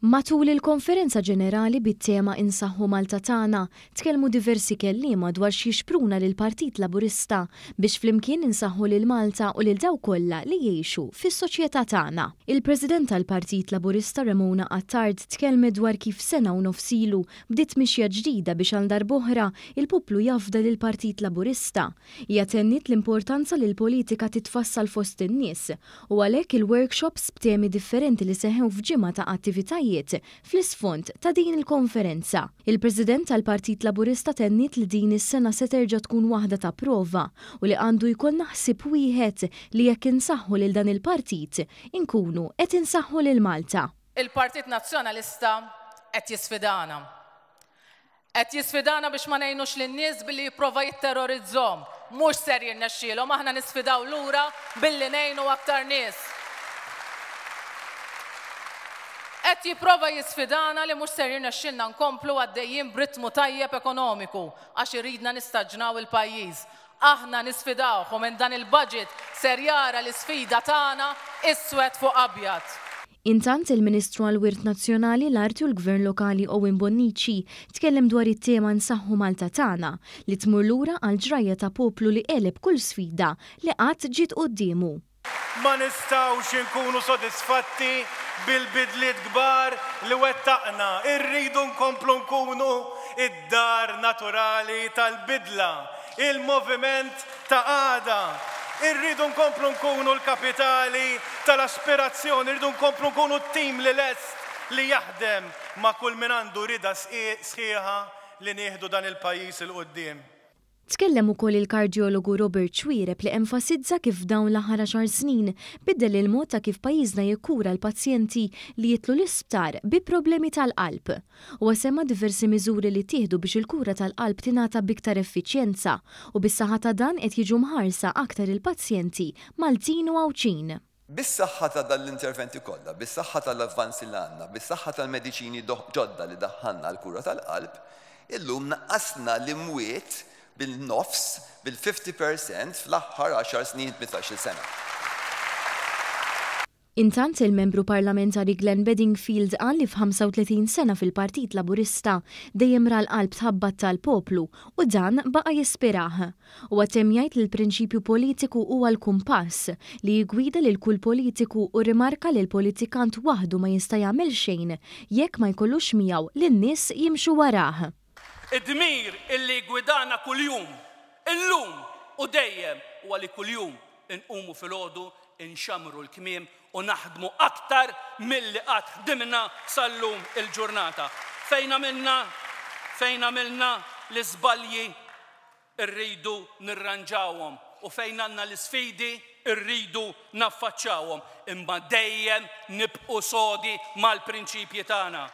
Matul il-konferenza ġenerali bit-tema Insaħħu Malta tagħna tkellmu diversi kelliema dwar xi xpruna lil Partit Laburista biex flimkien insaħħu lil Malta u lil daw kollha li jgħixu fis-soċjetà tagħna. Il-President tal-Partit Laburista Ramona Attard tkellmet dwar kif sena u nofsilu bdiet mixja ġdida biex għal boħra il-poplu jafda lil Partit Laburista. Hija tennit l-importanza li l-politika titfassal fost in-nies u għalhekk il-workshops b'temi differenti li seħew f'ġimgħa ta' attivitajiet affarijiet fl-isfond ta' din il-konferenza. Il-President tal-Partit Laburista tennit li din is-sena se terġa' tkun waħda ta' prova u li għandu jkun naħsib wieħed li jekk insaħħu lil dan il-partit inkunu qed insaħħu lil Malta. Il-Partit Nazzjonalista qed jisfidana. Qed jisfidana biex ma ngħinux lin-nies billi jipprova jitterrorizzhom Mhux ser nexxielhom aħna nisfidaw lura billi ngħinu aktar nies. qed jipprova jisfidana li mhux ser jirnexxilna nkomplu għaddejjin b'ritmu tajjeb ekonomiku għax iridna nistaġnaw il-pajjiż. Aħna nisfidawhom minn dan il-budget ser jara l-isfida tagħna iswed fuq abjad. Intant il-Ministru għal-Wirt Nazzjonali l-Arti u l-Gvern Lokali Owen Bonnici tkellem dwar it-tema nsaħħu Malta tagħna li tmur lura għal ġrajja ta' poplu li qeleb kull sfida li qatt ġiet qudiemu ma nistawx nkunu sodisfatti bil-bidliet kbar li wettaqna. Irridu nkomplu nkunu id-dar naturali tal-bidla, il-moviment ta' għada. Irridu nkomplu nkunu l-kapitali tal-aspirazzjoni, irridu nkomplu nkunu t-tim li lest li jaħdem ma' kull min għandu rida sħiħa li nieħdu dan il-pajis il-qoddim. Tkellem ukoll il kardiologu Robert Xwireb li enfasizza kif dawn l ħara xar snin biddel il-mod ta' kif pajjiżna jikkura l-pazjenti li jitlu l-isptar bi problemi tal-qalb. U sema diversi miżuri li tieħdu biex il-kura tal-qalb tingħata biktar effiċjenza u bis-saħħa ta' dan qed jiġu mħarsa aktar il-pazjenti Maltin u Awċin. Bis-saħħa ta' dan l-interventi kollha, bis-saħħa tal-avvanzi li għandna, bis-saħħa tal-mediċini ġodda li daħħanna l-kura tal-qalb, illum naqqasna l-imwiet bil-nofs, bil-50% fl-aħħar 10 snin 15 sena. Intant il-membru parlamentari Glenn Bedingfield qal li f-35 sena fil-Partit Laburista dejjem ra l-qalb tħabbat tal-poplu u dan baqa jispiraħ. U għatemjajt l-prinċipju politiku huwa l-kumpass li jgwida lil kull politiku u rimarka li l-politikant waħdu ma jista' jagħmel xejn jekk ma jkollux miegħu lin-nies jimxu waraħ. Id-dmir illi gwidana kuljum, illum u dejjem u għalli kuljum inqumu fil-ħodu, inxamru l-kmim u naħdmu aktar mill-li għat sal-lum il-ġurnata. Fejna minna, fejna minna l-izbalji irridu nirranġawom u fejn għanna l-sfidi irridu naffaċċawhom imma dejjem nibqu sodi mal-prinċipji tagħna.